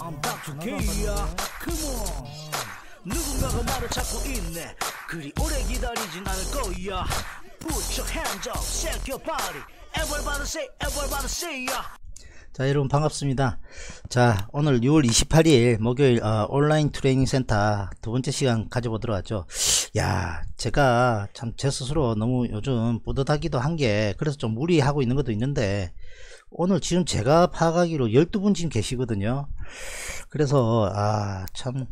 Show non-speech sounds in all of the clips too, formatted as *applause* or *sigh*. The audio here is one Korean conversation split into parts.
I'm back to K야 e Come on 누군가가 나를 찾고 있네 그리 오래 기다리진 않을 거야 Put your hands up, shake your body Everybody say, everybody say ya 자 여러분 반갑습니다 자 오늘 6월 28일 목요일 어, 온라인 트레이닝 센터 두 번째 시간 가져보도록 하죠 야 제가 참 제 스스로 너무 요즘 뿌듯하기도 한 게 그래서 좀 무리하고 있는 것도 있는데 오늘 지금 제가 파악하기로 12분 지금 계시거든요 그래서 아 참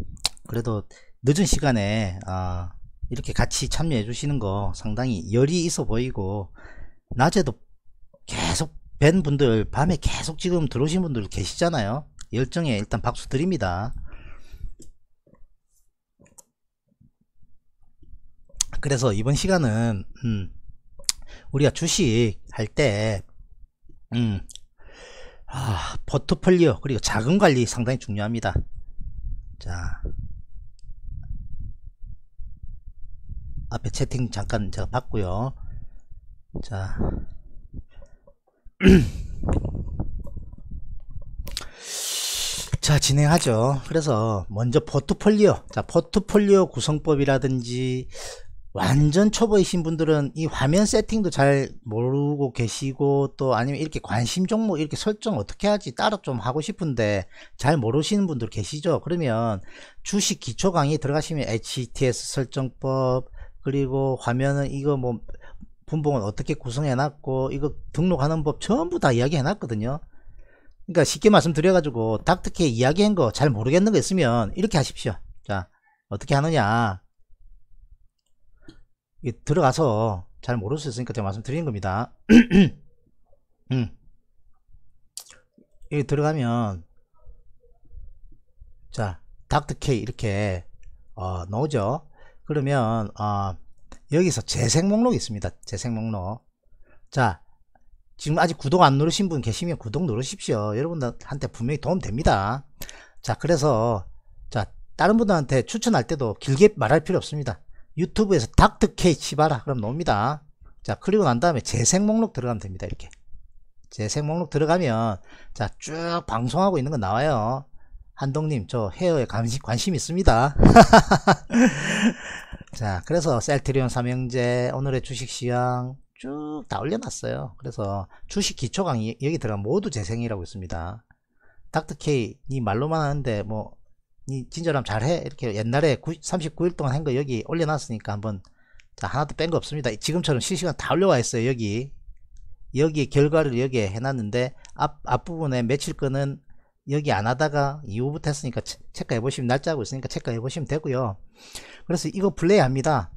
그래도 늦은 시간에 아 이렇게 같이 참여해 주시는 거 상당히 열이 있어 보이고 낮에도 계속 뵌 분들 밤에 계속 지금 들어오신 분들 계시잖아요 열정에 일단 박수 드립니다 그래서 이번 시간은 음, 우리가 주식 할때 음, 아, 포트폴리오 그리고 자금 관리 상당히 중요합니다. 자, 앞에 채팅 잠깐 제가 봤고요. 자, *clears throat* 자 진행하죠. 그래서 먼저 포트폴리오, 자 포트폴리오 구성법이라든지 완전 초보이신 분들은 이 화면 세팅도 잘 모르고 계시고 또 아니면 이렇게 관심 종목 이렇게 설정 어떻게 하지 따로 좀 하고 싶은데 잘 모르시는 분들 계시죠 그러면 주식 기초 강의 들어가시면 HTS 설정법 그리고 화면은 이거 뭐 분봉은 어떻게 구성해 놨고 이거 등록하는 법 전부 다 이야기해 놨거든요 그러니까 쉽게 말씀드려 가지고 닥터케 이야기한 거 잘 모르겠는 거 있으면 이렇게 하십시오 자 어떻게 하느냐 들어가서 잘 모를 수 있으니까 제가 말씀드리는 겁니다. *clears throat* 음. 여기 들어가면 자 닥터 K 이렇게 어, 나죠 그러면 어, 여기서 재생 목록이 있습니다. 재생 목록. 자 지금 아직 구독 안 누르신 분 계시면 구독 누르십시오. 여러분들한테 분명히 도움 됩니다. 자 그래서 자 다른 분들한테 추천할 때도 길게 말할 필요 없습니다. 유튜브에서 닥터케이 치봐라 그럼 놉니다 자 그리고 난 다음에 재생 목록 들어가면 됩니다 이렇게 재생 목록 들어가면 자 쭉 방송하고 있는 거 나와요 한동님 저 헤어에 관심, 관심 있습니다 *laughs* 자 그래서 셀트리온 삼형제 오늘의 주식시황 쭉 다 올려놨어요 그래서 주식 기초 강의 여기 들어가 면 모두 재생이라고 있습니다 닥터케이 니 말로만 하는데 뭐니 진절함 잘해 이렇게 옛날에 9 39일 동안 한 거 여기 올려놨으니까 한번 자 하나도 뺀 거 없습니다 지금처럼 실시간 다 올려와 있어요 여기 여기 결과를 여기에 해놨는데 앞, 앞부분에 며칠 거는 여기 안 하다가 이후부터 했으니까 체, 체크해 보시면 날짜하고 있으니까 체크해 보시면 되고요 그래서 이거 플레이 합니다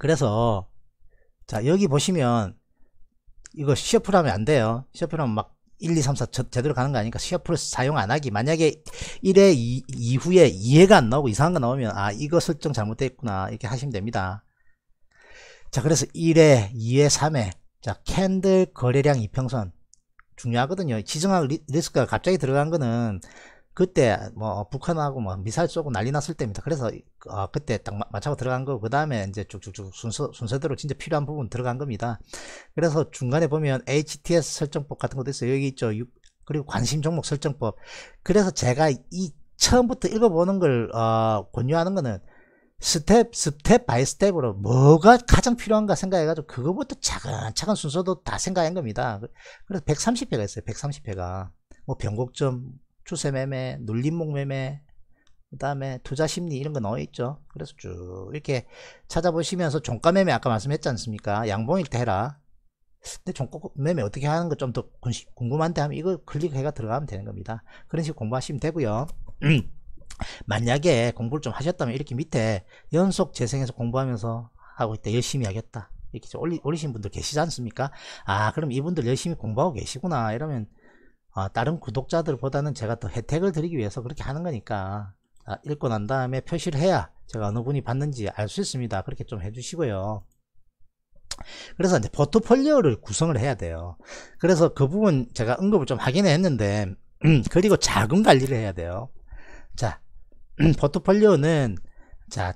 그래서 자 여기 보시면 이거 셔플하면 안 돼요 셔플하면 막 1, 2, 3, 4 제대로 가는 거 아니니까 시합 프로 사용 안 하기 만약에 1회 이, 이후에 이해가 안 나오고 이상한 거 나오면 아 이거 설정 잘못됐구나 이렇게 하시면 됩니다 자 그래서 1회 2회 3회 자 캔들 거래량 이평선 중요하거든요 지정학 리스크가 갑자기 들어간 거는 그때 뭐 북한하고 뭐 미사일 쏘고 난리 났을 때입니다. 그래서 어, 그때 딱 맞춰 들어간 거그 다음에 이제 쭉쭉쭉 순서 순서대로 진짜 필요한 부분 들어간 겁니다. 그래서 중간에 보면 HTS 설정법 같은 것도 있어요. 여기 있죠. 그리고 관심 종목 설정법. 그래서 제가 이 처음부터 읽어보는 걸 어, 권유하는 거는 스텝 스텝 바이 스텝으로 뭐가 가장 필요한가 생각해가지고 그거부터 차근차근 순서도 다 생각한 겁니다. 그래서 130회가 있어요. 130회가 뭐 변곡점 추세 매매, 눌림목 매매, 그 다음에 투자 심리 이런 거 넣어있죠. 그래서 쭉 이렇게 찾아보시면서 종가 매매 아까 말씀했지 않습니까? 양봉일 때 해라. 근데 종가 매매 어떻게 하는 거 좀 더 궁금한데 하면 이거 클릭해가 들어가면 되는 겁니다. 그런 식으로 공부하시면 되고요. *clears throat* 만약에 공부를 좀 하셨다면 이렇게 밑에 연속 재생해서 공부하면서 하고 있다 열심히 하겠다 이렇게 올리, 올리신 분들 계시지 않습니까 아 그럼 이분들 열심히 공부하고 계시구나 이러면 어, 다른 구독자들보다는 제가 더 혜택을 드리기 위해서 그렇게 하는 거니까 아, 읽고 난 다음에 표시를 해야 제가 어느 분이 봤는지 알 수 있습니다 그렇게 좀 해주시고요 그래서 이제 포트폴리오를 구성을 해야 돼요 그래서 그 부분 제가 언급을 좀 하긴 했는데 *clears throat* 그리고 자금 관리를 해야 돼요 자 *clears throat* 포트폴리오는 자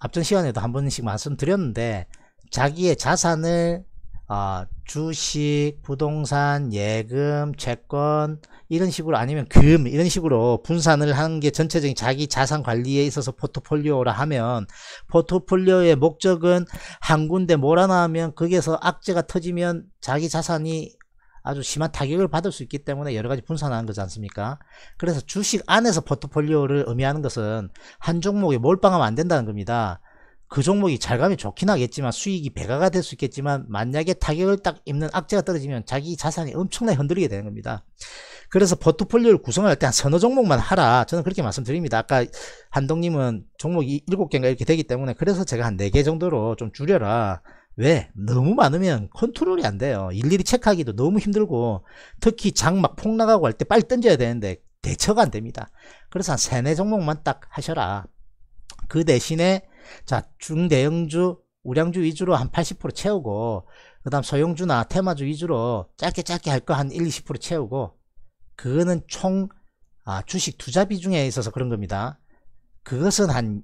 앞전 시간에도 한 번씩 말씀드렸는데 자기의 자산을 아, 주식, 부동산, 예금, 채권 이런 식으로 아니면 금 이런 식으로 분산을 하는 게 전체적인 자기 자산 관리에 있어서 포트폴리오라 하면 포트폴리오의 목적은 한 군데 몰아나면 거기에서 악재가 터지면 자기 자산이 아주 심한 타격을 받을 수 있기 때문에 여러 가지 분산하는 거지 않습니까? 그래서 주식 안에서 포트폴리오를 의미하는 것은 한 종목에 몰빵하면 안 된다는 겁니다. 그 종목이 잘 가면 좋긴 하겠지만 수익이 배가가 될 수 있겠지만 만약에 타격을 딱 입는 악재가 떨어지면 자기 자산이 엄청나게 흔들리게 되는 겁니다. 그래서 포트폴리오를 구성할 때 한 서너 종목만 하라. 저는 그렇게 말씀드립니다. 아까 한동님은 종목이 7개인가 이렇게 되기 때문에 그래서 제가 한 4개 정도로 좀 줄여라. 왜? 너무 많으면 컨트롤이 안 돼요. 일일이 체크하기도 너무 힘들고 특히 장 막 폭락하고 할 때 빨리 던져야 되는데 대처가 안 됩니다. 그래서 한 3, 4 종목만 딱 하셔라. 그 대신에 자, 중대형주, 우량주 위주로 한 80% 채우고 그 다음 소형주나 테마주 위주로 짧게 짧게 할 거 한 1, 20% 채우고 그거는 총 아, 주식 투자 비중에 있어서 그런 겁니다. 그것은 한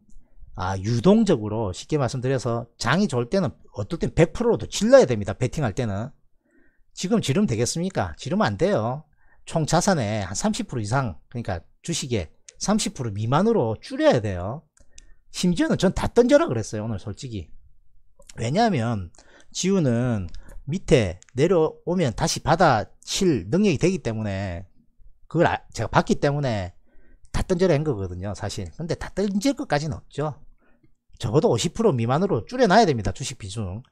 아, 유동적으로 쉽게 말씀드려서 장이 좋을 때는 어떨 땐 100%로도 질러야 됩니다. 베팅할 때는. 지금 지르면 되겠습니까? 지르면 안 돼요. 총 자산의 한 30% 이상 그러니까 주식의30% 미만으로 줄여야 돼요. 심지어는 전 다 던져라 그랬어요 오늘 솔직히 왜냐하면 지우는 밑에 내려오면 다시 받아칠 능력이 되기 때문에 그걸 아, 제가 봤기 때문에 다 던져라 한 거거든요 사실 근데 다 던질 것까지는 없죠 적어도 50% 미만으로 줄여놔야 됩니다 주식 비중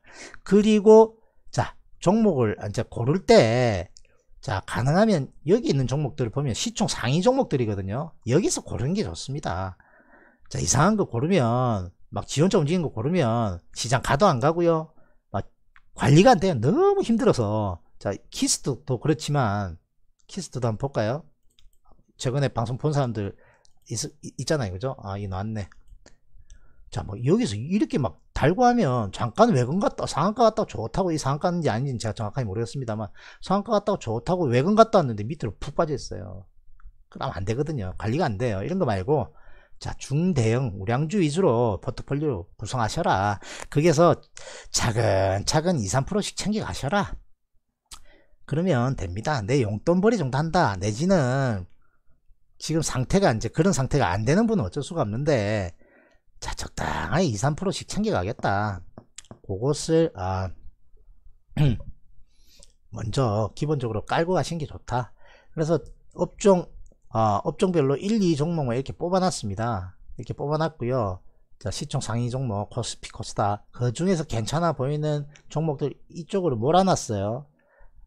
그리고 자 종목을 이제 고를 때자 가능하면 여기 있는 종목들을 보면 시총 상위 종목들이거든요 여기서 고르는 게 좋습니다 자 이상한 거 고르면 막 지원자 움직이는 거 고르면 시장 가도 안 가고요 막 관리가 안 돼요 너무 힘들어서 자 키스도 그렇지만 키스도 한번 볼까요 최근에 방송 본 사람들 있, 잖아요 그죠 아이 놨네 자뭐 여기서 이렇게 막 달고 하면 잠깐 외근 갔다 상한가 갔다 좋다고 이 상한가인지 아닌지 제가 정확하게 모르겠습니다만 상한가 갔다 좋다고 외근 갔다 왔는데 밑으로 푹 빠져 있어요 그럼 안 되거든요 관리가 안 돼요 이런 거 말고 자 중대형 우량주 위주로 포트폴리오 구성하셔라 거기에서 차근차근 2, 3%씩 챙겨 가셔라 그러면 됩니다 내 용돈벌이 정도 한다 내지는 지금 상태가 이제 그런 상태가 안 되는 분은 어쩔 수가 없는데 자적당히 2, 3%씩 챙겨 가겠다 그것을 아 *clears throat* 먼저 기본적으로 깔고 가시는게 좋다 그래서 업종 어, 업종별로 1, 2 종목만 이렇게 뽑아놨습니다. 이렇게 뽑아놨고요. 자, 시총 상위 종목, 코스피, 코스닥 그 중에서 괜찮아 보이는 종목들 이쪽으로 몰아놨어요.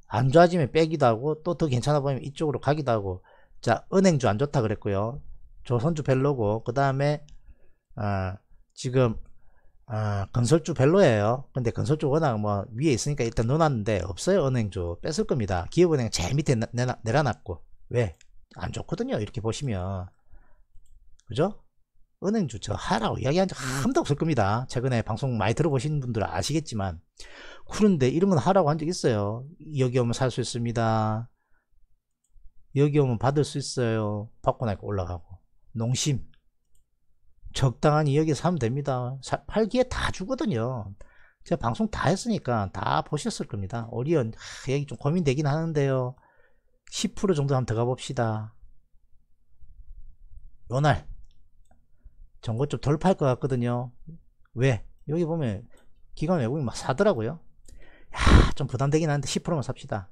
안 좋아지면 빼기도 하고 또 더 괜찮아 보이면 이쪽으로 가기도 하고 자 은행주 안 좋다 그랬고요. 조선주 별로고 그 다음에 어, 지금 어, 건설주 별로예요. 근데 건설주 워낙 뭐 위에 있으니까 일단 넣어놨는데 없어요 은행주 뺏을 겁니다. 기업은행 제일 밑에 내, 내려놨고 왜안 좋거든요 이렇게 보시면 그죠? 은행 주저 하라고 이야기한 적 음. 아무도 없을 겁니다 최근에 방송 많이 들어보신 분들 아시겠지만 그런데 이런 건 하라고 한 적 있어요 여기 오면 살 수 있습니다 여기 오면 받을 수 있어요 받고 나니까 올라가고 농심 적당한이 여기 사면 됩니다 사, 팔기에 다 주거든요 제가 방송 다 했으니까 다 보셨을 겁니다 오리언 아, 얘기 좀 고민되긴 하는데요 10% 정도 한번 들어가 봅시다 요날 전고 좀덜 팔 것 같거든요 왜? 여기 보면 기관 외국인 막 사더라고요 야좀 부담되긴 하는데 10%만 삽시다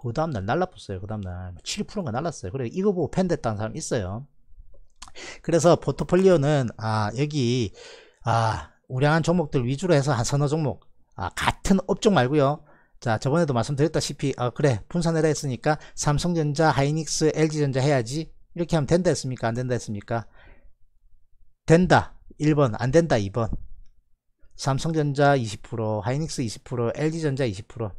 그 다음날 날라붙어요 그 다음날 7%가 뭐 날랐어요 그래 이거 보고 팬 됐다는 사람 있어요 그래서 포트폴리오는 아 여기 아 우량한 종목들 위주로 해서 한 서너 종목 아 같은 업종 말고요 자 저번에도 말씀드렸다시피 아 그래 분산해라 했으니까 삼성전자 하이닉스 LG전자 해야지 이렇게 하면 된다 했습니까 안된다 했습니까 된다 1번 안된다 2번 삼성전자 20% 하이닉스 20% LG전자 20%자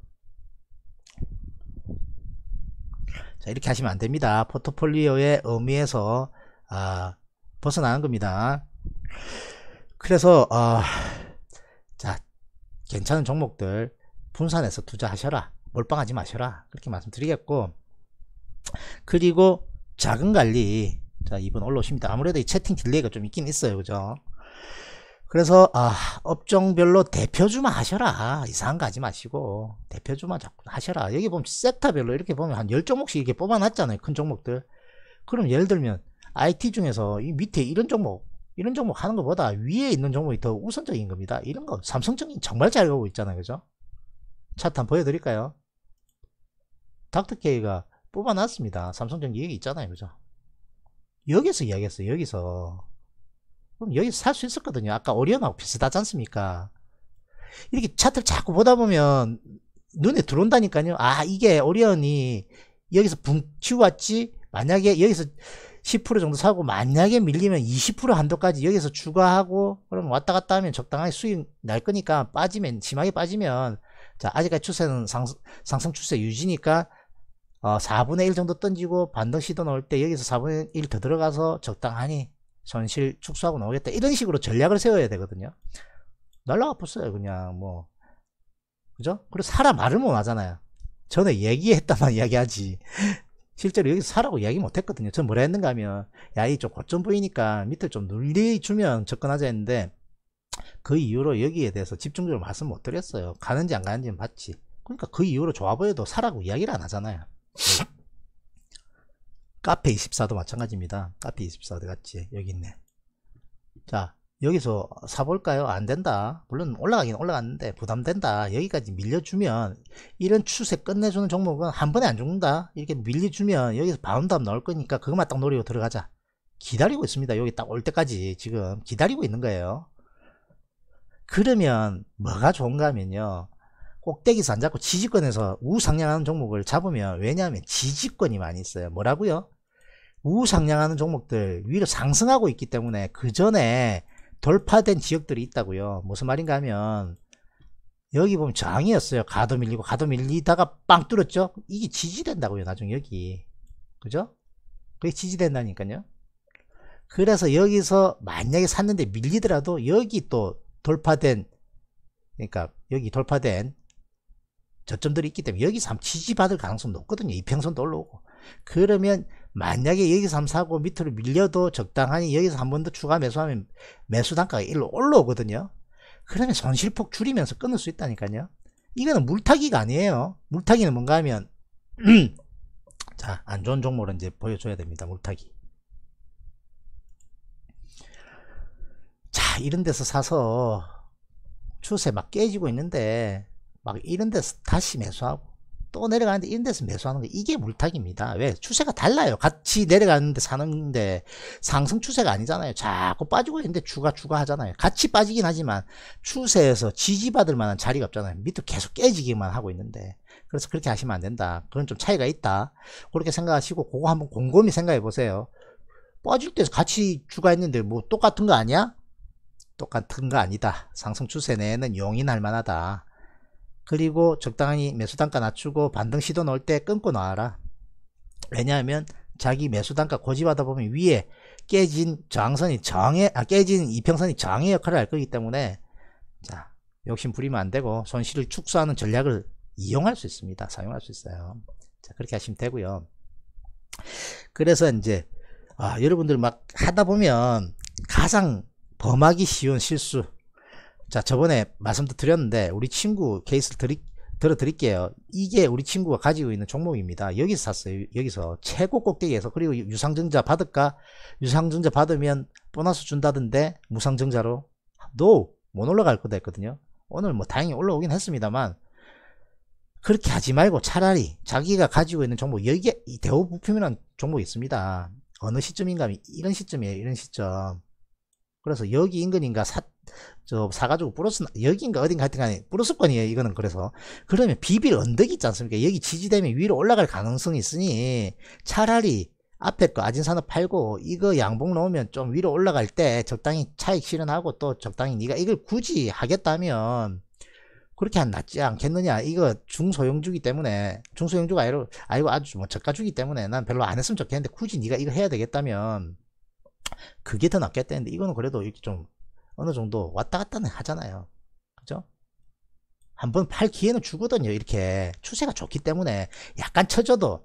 이렇게 하시면 안됩니다 포트폴리오의 의미에서 아, 벗어나는 겁니다 그래서 어, 자 괜찮은 종목들 분산해서 투자하셔라 몰빵하지 마셔라 그렇게 말씀드리겠고 그리고 작은 관리 자 이번 올라오십니다 아무래도 이 채팅 딜레이가 좀 있긴 있어요 그죠 그래서 아 업종별로 대표주만 하셔라 이상한 거 하지 마시고 대표주만 자꾸 하셔라 여기 보면 섹터별로 이렇게 보면 한 10종목씩 이렇게 뽑아놨잖아요 큰 종목들 그럼 예를 들면 IT 중에서 이 밑에 이런 종목 이런 종목 하는 것보다 위에 있는 종목이 더 우선적인 겁니다 이런 거 삼성적인 정말 잘 가고 있잖아요 그죠 차트 한번 보여드릴까요? 닥터케이가 뽑아놨습니다. 삼성전기 여기 있잖아요. 그죠? 여기서 이야기했어요. 여기서. 그럼 여기서 살 수 있었거든요. 아까 오리온하고 비슷하지 않습니까? 이렇게 차트를 자꾸 보다 보면 눈에 들어온다니까요. 아, 이게 오리온이 여기서 붕 치워왔지? 만약에 여기서 10% 정도 사고 만약에 밀리면 20% 한도까지 여기서 추가하고 그럼 왔다 갔다 하면 적당하게 수익 날 거니까 빠지면 심하게 빠지면 자, 아직까지 추세는 상승, 상승 추세 유지니까 어, 4분의 1 정도 던지고 반등 시도 넣을 때 여기서 4분의 1 더 들어가서 적당하니 손실 축소하고 나오겠다. 이런 식으로 전략을 세워야 되거든요. 날라 아팠어요, 그냥 뭐. 그죠? 그리고 사라 말을 못 하잖아요. 전에 얘기했다만 *laughs* 이야기하지. 실제로 여기서 사라고 이야기 못 했거든요. 전 뭐라 했는가 하면, 야, 이쪽 고점 보이니까 밑을좀 눌리주면 접근하자 했는데, 그 이후로 여기에 대해서 집중적으로 말씀 못 드렸어요. 가는지 안 가는지는 봤지. 그러니까 그 이후로 좋아보여도 사라고 이야기를 안 하잖아요. 네. 카페 24도 마찬가지입니다. 카페 24도 같이 여기 있네. 자, 여기서 사볼까요? 안 된다. 물론 올라가긴 올라갔는데 부담된다. 여기까지 밀려주면 이런 추세 끝내주는 종목은 한 번에 안 죽는다. 이렇게 밀려주면 여기서 바운드업 나올 거니까 그것만 딱 노리고 들어가자. 기다리고 있습니다. 여기 딱 올 때까지 지금 기다리고 있는 거예요. 그러면 뭐가 좋은가 하면요. 꼭대기서 안 잡고 지지권에서 우상향하는 종목을 잡으면 왜냐하면 지지권이 많이 있어요. 뭐라고요? 우상향하는 종목들 위로 상승하고 있기 때문에 그 전에 돌파된 지역들이 있다고요. 무슨 말인가 하면 여기 보면 저항이었어요 가도 밀리고 가도 밀리다가 빵 뚫었죠. 이게 지지된다고요. 나중에 여기. 그죠? 그게 지지된다니까요. 그래서 여기서 만약에 샀는데 밀리더라도 여기 또 돌파된 그러니까 여기 돌파된 저점들이 있기 때문에 여기서 한번 지지받을 가능성이 높거든요. 이평선도 올라오고 그러면 만약에 여기서 한번 사고 밑으로 밀려도 적당하니 여기서 한 번 더 추가 매수하면 매수 단가가 일로 올라오거든요. 그러면 손실폭 줄이면서 끊을 수 있다니까요. 이거는 물타기가 아니에요. 물타기는 뭔가 하면 *clears throat* 자, 안 좋은 종목을 이제 보여줘야 됩니다. 물타기. 이런 데서 사서 추세 막 깨지고 있는데 막 이런 데서 다시 매수하고 또 내려가는데 이런 데서 매수하는 거 이게 물타기입니다. 왜? 추세가 달라요. 같이 내려가는데 사는데 상승 추세가 아니잖아요. 자꾸 빠지고 있는데 주가 주가 하잖아요. 같이 빠지긴 하지만 추세에서 지지받을 만한 자리가 없잖아요. 밑으로 계속 깨지기만 하고 있는데 그래서 그렇게 하시면 안 된다. 그건 좀 차이가 있다. 그렇게 생각하시고 그거 한번 곰곰이 생각해 보세요. 빠질 때 같이 주가 했는데 뭐 똑같은 거 아니야? 똑같은 거 아니다. 상승 추세 내에는 용인할 만하다. 그리고 적당히 매수 단가 낮추고 반등 시도 넣을 때 끊고 나와라. 왜냐하면 자기 매수 단가 고집하다 보면 위에 깨진 저항선이 정해, 아 깨진 이평선이 정항의 역할을 할 거기 때문에 자 욕심 부리면 안 되고 손실을 축소하는 전략을 이용할 수 있습니다. 사용할 수 있어요. 자 그렇게 하시면 되고요. 그래서 이제 아, 여러분들 막 하다 보면 가장 범하기 쉬운 실수 자 저번에 말씀도 드렸는데 우리 친구 케이스를 드리, 들어드릴게요 이게 우리 친구가 가지고 있는 종목입니다 여기서 샀어요 여기서 최고 꼭대기에서 그리고 유상증자 받을까 유상증자 받으면 보너스 준다던데 무상증자로 NO 못 올라갈 거다 했거든요 오늘 뭐 다행히 올라오긴 했습니다만 그렇게 하지 말고 차라리 자기가 가지고 있는 종목 여기에 이 대우부품이라는 종목이 있습니다 어느 시점인가 이런 시점이에요 이런 시점 그래서 여기 인근인가 사, 저, 사가지고 브로스, 여기인가 어딘가 하여튼 간에 브로스권이에요, 이거는. 그래서. 그러면 비빌 언덕이 있지 않습니까? 여기 지지되면 위로 올라갈 가능성이 있으니 차라리 앞에 거 아진산업 팔고 이거 양봉 넣으면 좀 위로 올라갈 때 적당히 차익 실현하고 또 적당히 네가 이걸 굳이 하겠다면 그렇게 안 낫지 않겠느냐 이거 중소형주기 때문에 중소형주가 아니고 아주 뭐 저가주기 때문에 난 별로 안 했으면 좋겠는데 굳이 네가 이거 해야 되겠다면 그게 더 낫겠다 했는데 이거는 그래도 이렇게 좀 어느 정도 왔다 갔다는 하잖아요 그죠? 한 번 팔 기회는 주거든요 이렇게 추세가 좋기 때문에 약간 쳐져도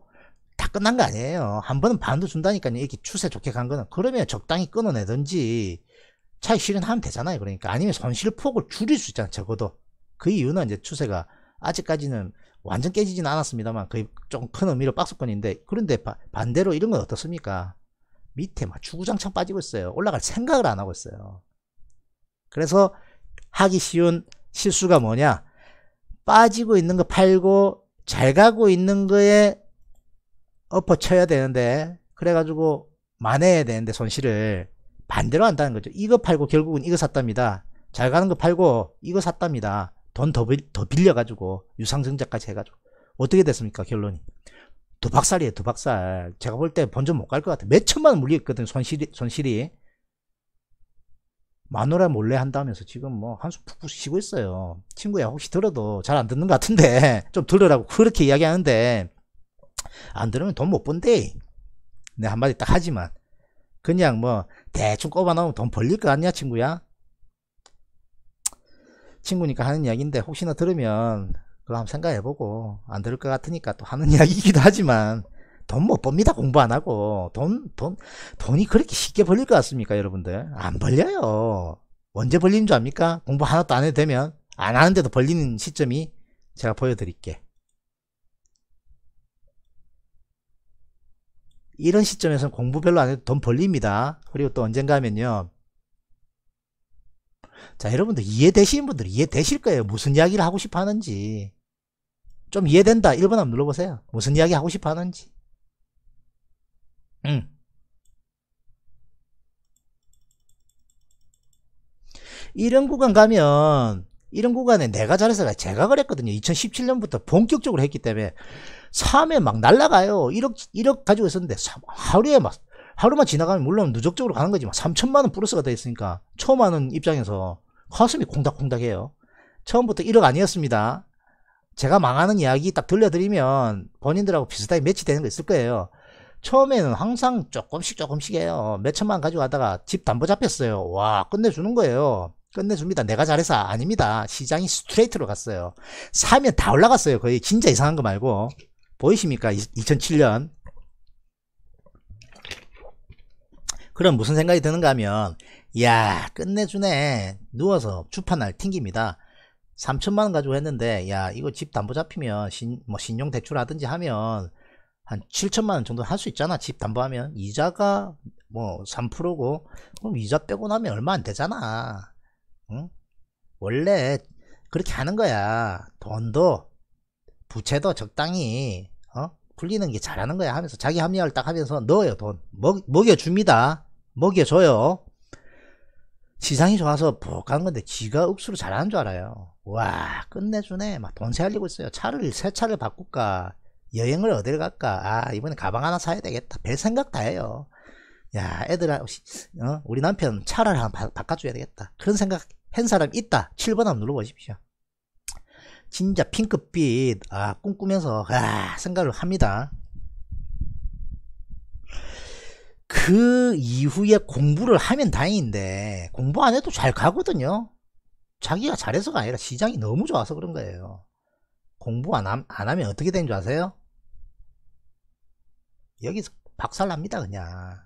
다 끝난 거 아니에요 한 번은 반도 준다니까요 이렇게 추세 좋게 간 거는 그러면 적당히 끊어내든지 차익 실현하면 되잖아요 그러니까 아니면 손실폭을 줄일 수 있잖아요 적어도 그 이유는 이제 추세가 아직까지는 완전 깨지진 않았습니다만 거의 좀큰 의미로 박스권인데 그런데 바, 반대로 이런 건 어떻습니까 밑에 막 주구장창 빠지고 있어요. 올라갈 생각을 안 하고 있어요. 그래서 하기 쉬운 실수가 뭐냐? 빠지고 있는 거 팔고 잘 가고 있는 거에 엎어쳐야 되는데 그래가지고 만회해야 되는데 손실을 반대로 한다는 거죠. 이거 팔고 결국은 이거 샀답니다. 잘 가는 거 팔고 이거 샀답니다. 돈 더 빌려가지고 유상증자까지 해가지고 어떻게 됐습니까 결론이 두박살이에요, 두박살. 제가 볼 때 본전 못갈 것 같아요. 몇 천만 원 물리겠거든, 손실이, 손실이. 마누라 몰래 한다면서 지금 뭐 한숨 푹푹 쉬고 있어요. 친구야, 혹시 들어도 잘 안 듣는 것 같은데, *laughs* 좀 들으라고 그렇게 이야기하는데, 안 들으면 돈 못 번대. 내 한마디 딱 하지만. 그냥 뭐, 대충 꼽아놓으면 돈 벌릴 거 아니야, 친구야? 친구니까 하는 이야기인데, 혹시나 들으면 그걸 한번 생각해보고 안 들을 것 같으니까 또 하는 *laughs* 이야기이기도 하지만 돈못 법니다 공부 안 하고 돈, 돈 돈이 그렇게 쉽게 벌릴 것 같습니까 여러분들 안 벌려요 언제 벌리는 줄 압니까 공부 하나도 안 해도 되면 안 하는데도 벌리는 시점이 제가 보여드릴게 이런 시점에서는 공부 별로 안 해도 돈 벌립니다 그리고 또 언젠가 하면요 자, 여러분들 이해되시는 분들 이해되실 거예요. 무슨 이야기를 하고 싶어 하는지. 좀 이해된다. 1번 한번 눌러보세요. 무슨 이야기 하고 싶어 하는지. 음. 이런 구간 가면 이런 구간에 내가 잘해서가 제가 그랬거든요. 2017년부터 본격적으로 했기 때문에 3회 막 날라가요. 1억 1억 가지고 있었는데 3, 하루에 막 하루만 지나가면 물론 누적적으로 가는 거지만 3천만 원 플러스가 되어 있으니까 처음 하는 입장에서 가슴이 콩닥콩닥해요. 처음부터 1억 아니었습니다. 제가 망하는 이야기 딱 들려드리면 본인들하고 비슷하게 매치되는 거 있을 거예요. 처음에는 항상 조금씩 조금씩 해요. 몇 천만 가져가다가 집 담보 잡혔어요. 와 끝내주는 거예요. 끝내줍니다. 내가 잘해서 아닙니다. 시장이 스트레이트로 갔어요. 사면 다 올라갔어요. 거의 진짜 이상한 거 말고. 보이십니까? 2007년. 그럼 무슨 생각이 드는가 하면 야 끝내주네 누워서 주판날 튕깁니다 3천만원 가지고 했는데 야 이거 집 담보 잡히면 신, 뭐 신용 대출 하든지 하면 한 7천만원 정도 할 수 있잖아 집 담보하면 이자가 뭐 3%고 그럼 이자 빼고 나면 얼마 안 되잖아 응? 원래 그렇게 하는 거야 돈도 부채도 적당히 굴리는 게 잘하는 거야 하면서 자기 합리화를 딱 하면서 넣어요 돈 먹, 먹여줍니다 먹여줘요 시장이 좋아서 푹간 건데 지가 억수로 잘하는 줄 알아요 와 끝내주네 막 돈 세알리고 있어요 차를 새 차를 바꿀까 여행을 어딜 갈까 아 이번에 가방 하나 사야 되겠다 별 생각 다 해요 야 애들아 어? 우리 남편 차를 하나 바, 바꿔줘야 되겠다 그런 생각 한 사람 있다 7번 한번 눌러보십시오 진짜 핑크빛 아 꿈꾸면서 아 생각을 합니다 그 이후에 공부를 하면 다행인데 공부 안 해도 잘 가거든요 자기가 잘해서가 아니라 시장이 너무 좋아서 그런 거예요 공부 안, 안 하면 어떻게 되는 줄 아세요? 여기서 박살납니다 그냥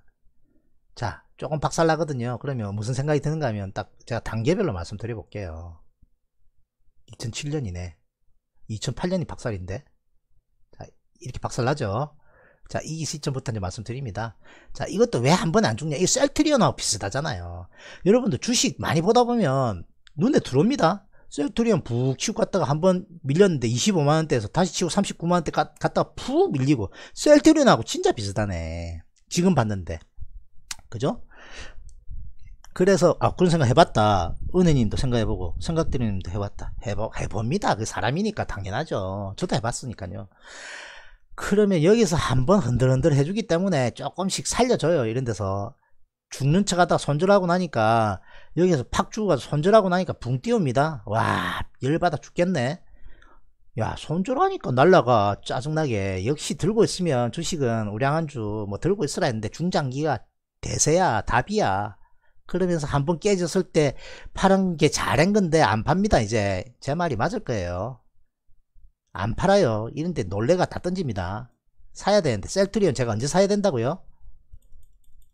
자 조금 박살나거든요 그러면 무슨 생각이 드는가 하면 딱 제가 단계별로 말씀드려 볼게요 2007년이네 2008년이 박살인데 자, 이렇게 박살나죠 자, 이 시점부터 이제 말씀드립니다. 자, 이것도 왜 한 번에 안 죽냐? 이 셀트리온하고 비슷하잖아요. 여러분들 주식 많이 보다 보면 눈에 들어옵니다. 셀트리온 푹 치고 갔다가 한 번 밀렸는데 25만원대에서 다시 치고 39만원대 갔다가 푹 밀리고 셀트리온하고 진짜 비슷하네. 지금 봤는데. 그죠? 그래서 아 그런 생각 해봤다 은혜님도 생각해보고 생각드리님도 해봤다 해보, 해봅니다 그 사람이니까 당연하죠 저도 해봤으니까요 그러면 여기서 한번 흔들흔들 해주기 때문에 조금씩 살려줘요 이런 데서 죽는 척 하다가 손절하고 나니까 여기서 팍죽어가지고 손절하고 나니까 붕 띄웁니다 와 열받아 죽겠네 야 손절하니까 날라가 짜증나게 역시 들고 있으면 주식은 우량한주 뭐 들고 있으라 했는데 중장기가 대세야 답이야 그러면서 한 번 깨졌을 때 파는 게 잘한 건데 안 팝니다 이제 제 말이 맞을 거예요 안 팔아요 이런데 놀래가 다 던집니다 사야 되는데 셀트리온 제가 언제 사야 된다고요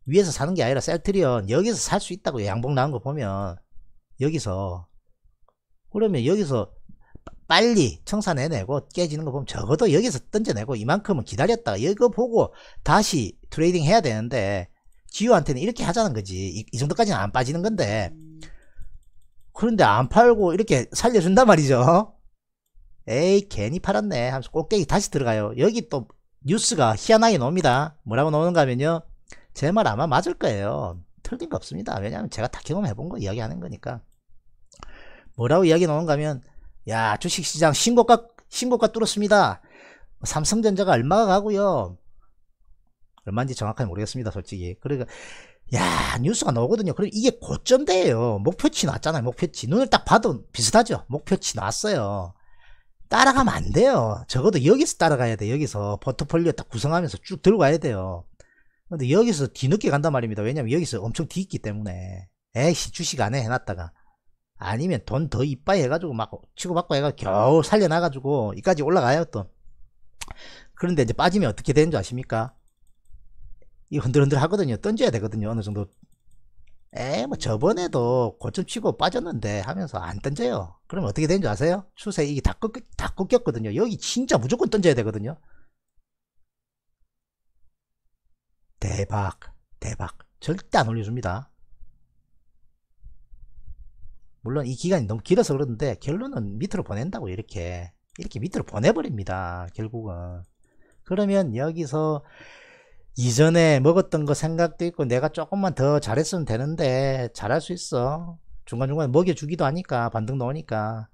위에서 사는 게 아니라 셀트리온 여기서 살 수 있다고요 양봉 나온 거 보면 여기서 그러면 여기서 빨리 청산해내고 깨지는 거 보면 적어도 여기서 던져내고 이만큼은 기다렸다 이거 보고 다시 트레이딩 해야 되는데 지유한테는 이렇게 하자는 거지 이, 이 정도까지는 안 빠지는 건데 그런데 안 팔고 이렇게 살려준단 말이죠 에이 괜히 팔았네 하면서 꼭대기 다시 들어가요 여기 또 뉴스가 희한하게 나옵니다 뭐라고 나오는가 하면요 제 말 아마 맞을 거예요 틀린 거 없습니다 왜냐하면 제가 다 경험해 본 거 이야기하는 거니까 뭐라고 이야기 나오는가 하면 야 주식시장 신고가 신고가 뚫었습니다 삼성전자가 얼마가 가고요 얼마인지 정확하게 모르겠습니다 솔직히 그러니까 야 뉴스가 나오거든요 그럼 이게 고점대예요 목표치 나왔잖아요 목표치 눈을 딱 봐도 비슷하죠 목표치 나왔어요 따라가면 안 돼요 적어도 여기서 따라가야 돼 여기서 포트폴리오 딱 구성하면서 쭉 들어가야 돼요 근데 여기서 뒤늦게 간단 말입니다 왜냐면 여기서 엄청 뒤있기 때문에 에이씨 주식 안에 해놨다가 아니면 돈 더 이빠이 해가지고 막 치고받고 해가 겨우 살려놔가지고 이까지 올라가요 또 그런데 이제 빠지면 어떻게 되는 줄 아십니까 이 흔들흔들 하거든요. 던져야 되거든요. 어느 정도. 에, 뭐 저번에도 고점 치고 빠졌는데 하면서 안 던져요. 그럼 어떻게 되는 줄 아세요? 추세 이게 다, 꺾, 다 꺾였거든요. 여기 진짜 무조건 던져야 되거든요. 대박, 대박. 절대 안 올려줍니다. 물론 이 기간이 너무 길어서 그러는데 결론은 밑으로 보낸다고 이렇게 이렇게 밑으로 보내버립니다 결국은 그러면 여기서 이전에 먹었던 거 생각도 있고 내가 조금만 더 잘했으면 되는데 잘할 수 있어 중간중간 먹여주기도 하니까 반등도 오니까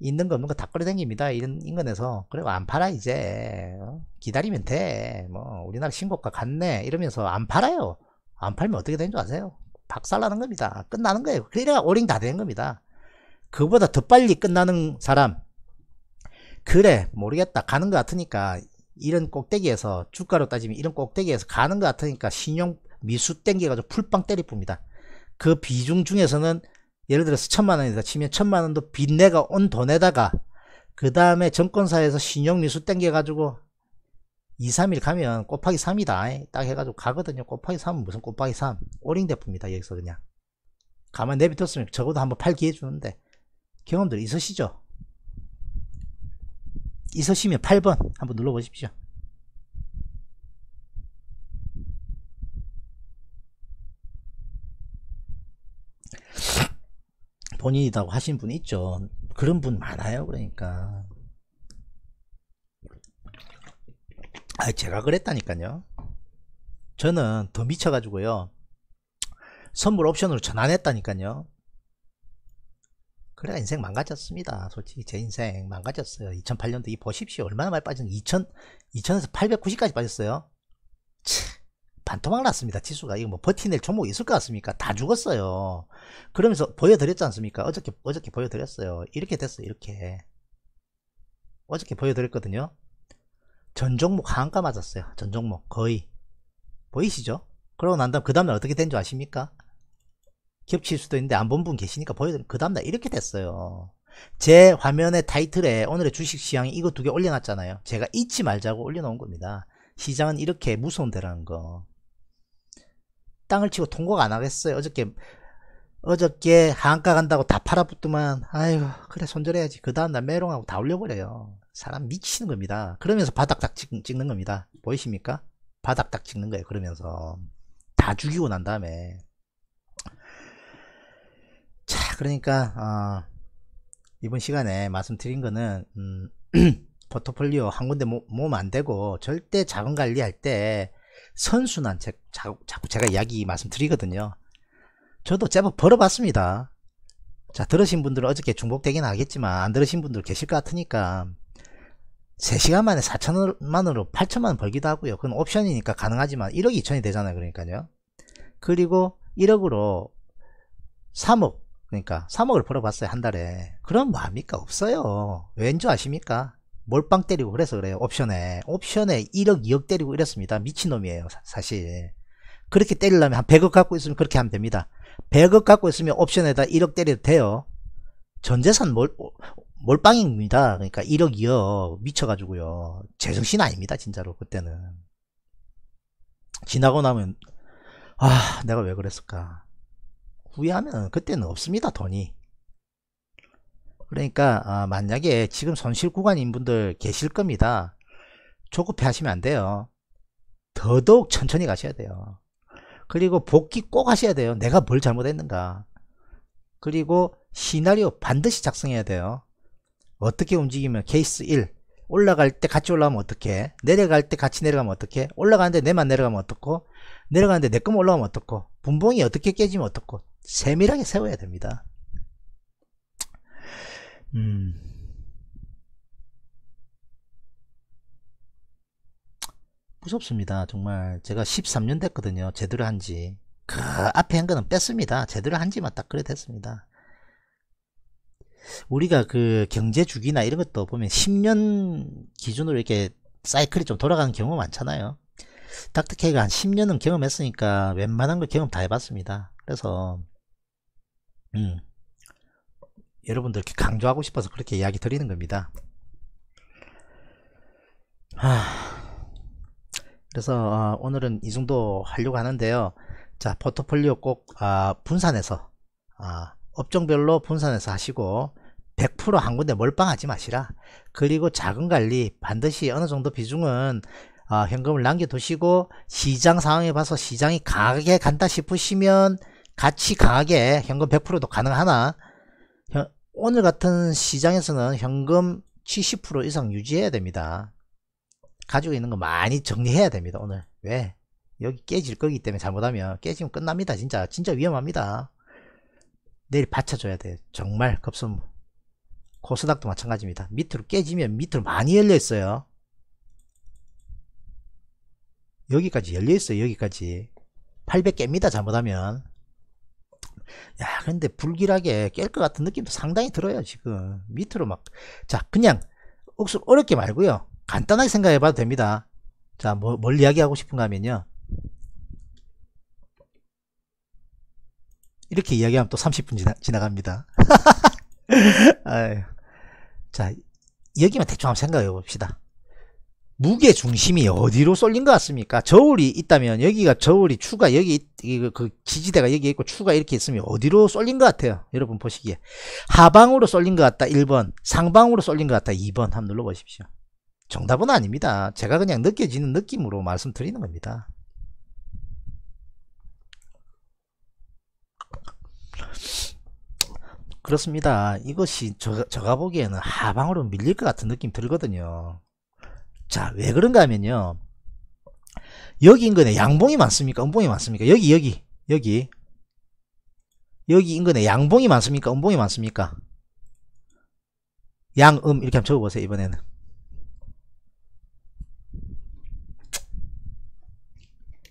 있는 거 없는 거 다 끌어당깁니다 이런 인근에서 그리고 안 팔아 이제 어? 기다리면 돼 뭐 우리나라 신고가 갔네 이러면서 안 팔아요 안 팔면 어떻게 되는 줄 아세요 박살나는 겁니다 끝나는 거예요 그래야 오링 다 되는 겁니다 그보다 더 빨리 끝나는 사람 그래 모르겠다 가는 것 같으니까 이런 꼭대기에서 주가로 따지면 이런 꼭대기에서 가는 것 같으니까 신용 미수 땡겨가지고 풀빵 때리 풉니다. 그 비중 중에서는 예를 들어서 천만 원이다 치면 천만 원도 빚내가 온 돈에다가 그 다음에 정권사에서 신용 미수 땡겨가지고 2, 3일 가면 곱하기 3이다 딱 해가지고 가거든요 곱하기 3은 무슨 곱하기 3 오링 대품입니다 여기서 그냥 가만 내비뒀으면 적어도 한번 팔 기회 주는데 경험들 있으시죠 있으시면 8번 한번 눌러보십시오. 본인이라고 하신 분 있죠. 그런 분 많아요. 그러니까. 아, 제가 그랬다니까요. 저는 더 미쳐가지고요. 선물 옵션으로 전환했다니까요. 그래야 인생 망가졌습니다. 솔직히 제 인생 망가졌어요. 2008년도 이 보십시오. 얼마나 많이 빠진 2000, 2000에서 890까지 빠졌어요. 치, 반토막 났습니다. 지수가. 이거 뭐 버티낼 종목이 있을 것 같습니까? 다 죽었어요. 그러면서 보여드렸지 않습니까? 어저께, 어저께 보여드렸어요. 이렇게 됐어요. 이렇게. 어저께 보여드렸거든요. 전 종목 하한가 맞았어요. 전 종목. 거의. 보이시죠? 그러고 난 다음, 그 다음에 어떻게 된 줄 아십니까? 겹칠 수도 있는데 안 본 분 계시니까 보여드리면 그 다음날 이렇게 됐어요 제 화면의 타이틀에 오늘의 주식시향이 이거 두 개 올려놨잖아요 제가 잊지 말자고 올려놓은 겁니다 시장은 이렇게 무서운 데라는 거 땅을 치고 통곡 안 하겠어요 어저께 어저께 한가 간다고 다 팔아붙더만 아이고 그래 손절해야지 그 다음날 메롱하고 다 올려버려요 사람 미치는 겁니다 그러면서 바닥 딱 찍, 찍는 겁니다 보이십니까 바닥 딱 찍는 거예요 그러면서 다 죽이고 난 다음에 그러니까 어, 이번 시간에 말씀드린 거는 음, *clears throat* 포트폴리오 한 군데 모으면 안 되고 절대 자금 관리할 때 선순환 책 자꾸, 자꾸 제가 이야기 말씀드리거든요. 저도 제법 벌어봤습니다. 자 들으신 분들은 어저께 중복되긴 하겠지만 안 들으신 분들 계실 것 같으니까 3시간 만에 4천만으로 8천만 벌기도 하고요. 그건 옵션이니까 가능하지만 1억 2천이 되잖아요. 그러니까요. 그리고 1억으로 3억 그러니까 3억을 벌어봤어요 한 달에 그럼 뭐합니까 없어요 왠 줄 아십니까 몰빵 때리고 그래서 그래요 옵션에 옵션에 1억 2억 때리고 이랬습니다 미친놈이에요 사, 실 그렇게 때리려면 한 100억 갖고 있으면 그렇게 하면 됩니다 100억 갖고 있으면 옵션에다 1억 때려도 돼요 전재산 몰, 몰빵입니다 그러니까 1억 2억 미쳐가지고요 제정신 아닙니다 진짜로 그때는 지나고 나면 아 내가 왜 그랬을까 구매하면 그때는 없습니다 돈이 그러니까 아, 만약에 지금 손실 구간인 분들 계실 겁니다 조급해 하시면 안 돼요 더더욱 천천히 가셔야 돼요 그리고 복귀 꼭 하셔야 돼요 내가 뭘 잘못했는가 그리고 시나리오 반드시 작성해야 돼요 어떻게 움직이면 케이스 1 올라갈 때 같이 올라가면 어떻게 내려갈 때 같이 내려가면 어떻게 올라가는데 내만 내려가면 어떻고 내려가는데 내껌 올라오면 어떻고 분봉이 어떻게 깨지면 어떻고 세밀하게 세워야 됩니다 음. 무섭습니다 정말 제가 13년 됐거든요 제대로 한지 그 앞에 한 거는 뺐습니다 제대로 한지만 딱 그래 됐습니다 우리가 그 경제 주기나 이런 것도 보면 10년 기준으로 이렇게 사이클이 좀 돌아가는 경우가 많잖아요 닥터케이가 한 10년은 경험했으니까 웬만한 걸 경험 다 해봤습니다. 그래서 음, 여러분들 이 강조하고 싶어서 그렇게 이야기 드리는 겁니다. 하... 그래서 어, 오늘은 이 정도 하려고 하는데요. 자 포트폴리오 꼭 아, 분산해서 아, 업종별로 분산해서 하시고 100%한 군데 몰빵하지 마시라. 그리고 자금 관리 반드시 어느 정도 비중은 아, 현금을 남겨두시고 시장 상황에 봐서 시장이 강하게 간다 싶으시면 같이 강하게 현금 100%도 가능하나 현, 오늘 같은 시장에서는 현금 70% 이상 유지해야 됩니다. 가지고 있는 거 많이 정리해야 됩니다. 오늘 왜? 여기 깨질 거기 때문에 잘못하면 깨지면 끝납니다. 진짜 진짜 위험합니다. 내일 받쳐줘야 돼. 정말 급선무. 코스닥도 마찬가지입니다. 밑으로 깨지면 밑으로 많이 열려 있어요. 여기까지 열려있어요 여기까지 800개입니다 잘못하면 야 근데 불길하게 깰 것 같은 느낌도 상당히 들어요 지금 밑으로 막 자 그냥 억수로 어렵게 말고요 간단하게 생각해 봐도 됩니다 자 뭐, 뭘 이야기하고 싶은가 하면요 이렇게 이야기하면 또 30분 지나, 지나갑니다 *laughs* 아유. 자 여기만 대충 한번 생각해 봅시다 무게 중심이 어디로 쏠린 것 같습니까? 저울이 있다면 여기가 저울이 추가 여기 그, 그 기지대가 여기 있고 추가 이렇게 있으면 어디로 쏠린 것 같아요? 여러분 보시기에 하방으로 쏠린 것 같다 1번 상방으로 쏠린 것 같다 2번 한번 눌러보십시오. 정답은 아닙니다. 제가 그냥 느껴지는 느낌으로 말씀드리는 겁니다. 그렇습니다. 이것이 저, 제가 보기에는 하방으로 밀릴 것 같은 느낌 들거든요. 자, 왜 그런가 하면요. 여기 인근에 양봉이 많습니까? 음봉이 많습니까? 여기, 여기, 여기. 여기 인근에 양봉이 많습니까? 음봉이 많습니까? 양, 음, 이렇게 한번 적어보세요, 이번에는.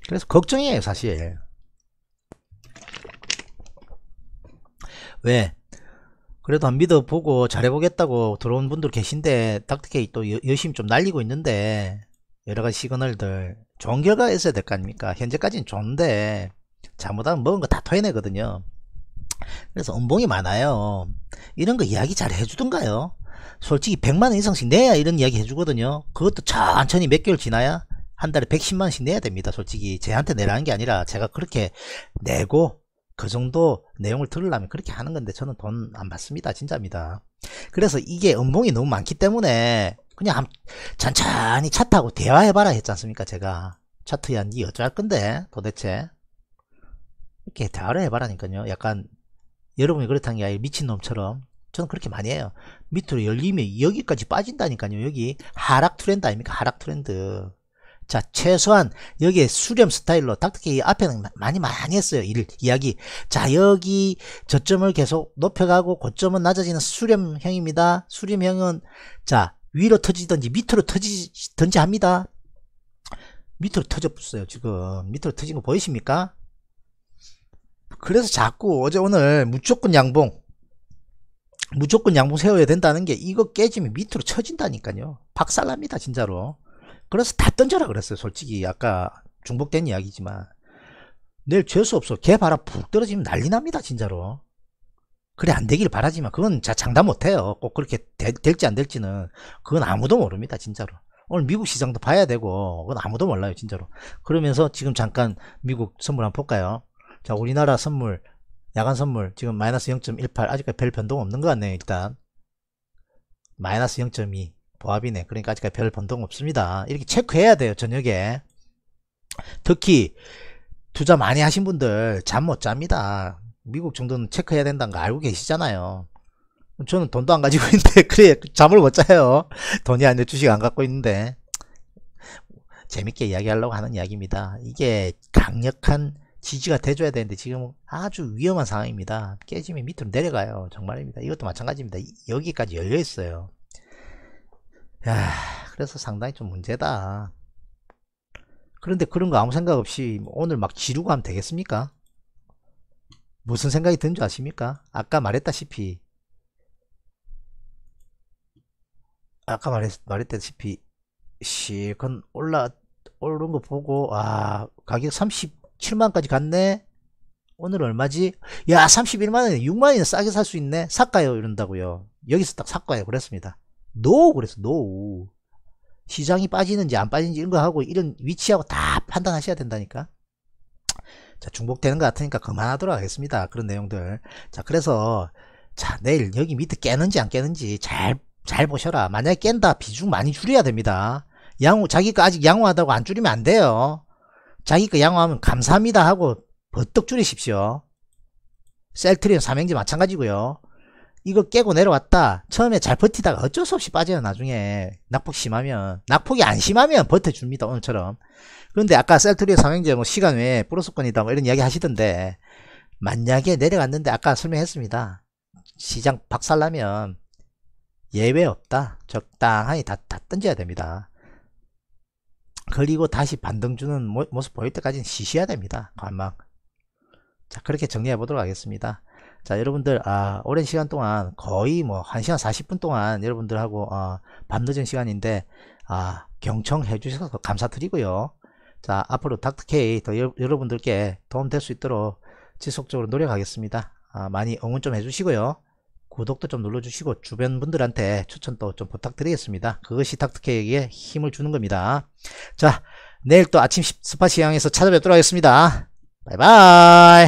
그래서 걱정이에요, 사실. 왜? 그래도 안 믿어보고 잘해보겠다고 들어온 분들 계신데 닥터케이 또 열심히 좀 날리고 있는데 여러가지 시그널들 좋은 결과 있어야 될 거 아닙니까 현재까지는 좋은데 잘못하면 먹은 거 다 토해내거든요 그래서 음봉이 많아요 이런 거 이야기 잘 해주던가요 솔직히 100만원 이상씩 내야 이런 이야기 해주거든요 그것도 천천히 몇 개월 지나야 한 달에 110만원씩 내야 됩니다 솔직히 제한테 내라는 게 아니라 제가 그렇게 내고 그 정도 내용을 들으려면 그렇게 하는 건데 저는 돈 안 받습니다 진짜입니다 그래서 이게 음봉이 너무 많기 때문에 그냥 천천히 차 타고 대화해봐라 했지 않습니까 제가 차트야 니 어쩔 건데 도대체 이렇게 대화를 해봐라니까요 약간 여러분이 그렇다는 게 아니라 미친놈처럼 저는 그렇게 많이 해요 밑으로 열리면 여기까지 빠진다니까요 여기 하락 트렌드 아닙니까 하락 트렌드 자 최소한 여기에 수렴 스타일로 닥터키 앞에는 많이 많이 했어요 일, 이야기 자 여기 저점을 계속 높여가고 고점은 낮아지는 수렴형입니다 수렴형은 자 위로 터지든지 밑으로 터지든지 합니다 밑으로 터졌어요 지금 밑으로 터진 거 보이십니까 그래서 자꾸 어제 오늘 무조건 양봉 무조건 양봉 세워야 된다는 게 이거 깨지면 밑으로 쳐진다니까요 박살납니다 진짜로 그래서 다 던져라 그랬어요. 솔직히 아까 중복된 이야기지만 내일 죄수 없어. 개 봐라 푹 떨어지면 난리 납니다. 진짜로. 그래 안 되길 바라지만 그건 자 장담 못해요. 꼭 그렇게 되, 될지 안 될지는 그건 아무도 모릅니다. 진짜로. 오늘 미국 시장도 봐야 되고 그건 아무도 몰라요. 진짜로. 그러면서 지금 잠깐 미국 선물 한번 볼까요? 자 우리나라 선물 야간 선물 지금 마이너스 0.18 아직까지 별 변동 없는 것 같네요. 일단 마이너스 0.2 보합이네 그러니까 아직까지 별 변동 없습니다 이렇게 체크해야 돼요 저녁에 특히 투자 많이 하신 분들 잠 못 잡니다 미국 정도는 체크해야 된다는 거 알고 계시잖아요 저는 돈도 안 가지고 *laughs* 있는데 그래 잠을 못 자요 돈이 안 돼 주식 안 갖고 있는데 재밌게 이야기하려고 하는 이야기입니다 이게 강력한 지지가 돼줘야 되는데 지금 아주 위험한 상황입니다 깨지면 밑으로 내려가요 정말입니다 이것도 마찬가지입니다 여기까지 열려 있어요 야, 그래서 상당히 좀 문제다. 그런데 그런 거 아무 생각 없이 뭐 오늘 막 지르고 하면 되겠습니까? 무슨 생각이 든줄 아십니까? 아까 말했다시피 아까 말했, 말했다시피 그건 올라 오른 거 보고 아 가격 37만까지 갔네 오늘 얼마지? 야 31만원에 6만원이나 싸게 살 수 있네 샀가요 이런다고요 여기서 딱 샀가요 그랬습니다 노 그래서 노 시장이 빠지는지 안 빠지는지 이런 거 하고 이런 위치하고 다 판단하셔야 된다니까 자 중복되는 것 같으니까 그만하도록 하겠습니다 그런 내용들 자 그래서 자 내일 여기 밑에 깨는지 안 깨는지 잘 잘 보셔라 만약에 깬다 비중 많이 줄여야 됩니다 양호 자기가 아직 양호하다고 안 줄이면 안 돼요 자기가 양호하면 감사합니다 하고 버떡 줄이십시오 셀트리온 삼행지 마찬가지고요 이거 깨고 내려왔다 처음에 잘 버티다가 어쩔 수 없이 빠져요 나중에 낙폭 심하면 낙폭이 안 심하면 버텨줍니다 오늘처럼 그런데 아까 셀트리오 상향제 뭐 시간 외에 플러스권이다 뭐 이런 이야기 하시던데 만약에 내려갔는데 아까 설명했습니다 시장 박살나면 예외 없다 적당하게 다, 다 던져야 됩니다 그리고 다시 반등 주는 모습 보일 때까지는 쉬셔야 됩니다 관망 자 그렇게 정리해 보도록 하겠습니다 자 여러분들 아 오랜 시간 동안 거의 뭐 1시간 40분 동안 여러분들하고 어, 밤늦은 시간인데 아 경청해 주셔서 감사드리고요 자 앞으로 닥터케이 더 여, 러분들께 도움될 수 있도록 지속적으로 노력하겠습니다 아, 많이 응원 좀 해주시고요 구독도 좀 눌러주시고 주변 분들한테 추천도 좀 부탁드리겠습니다. 그것이 닥터케이에게 힘을 주는 겁니다. 자 내일 또 아침 스파 시향에서 찾아뵙도록 하겠습니다. 바이바이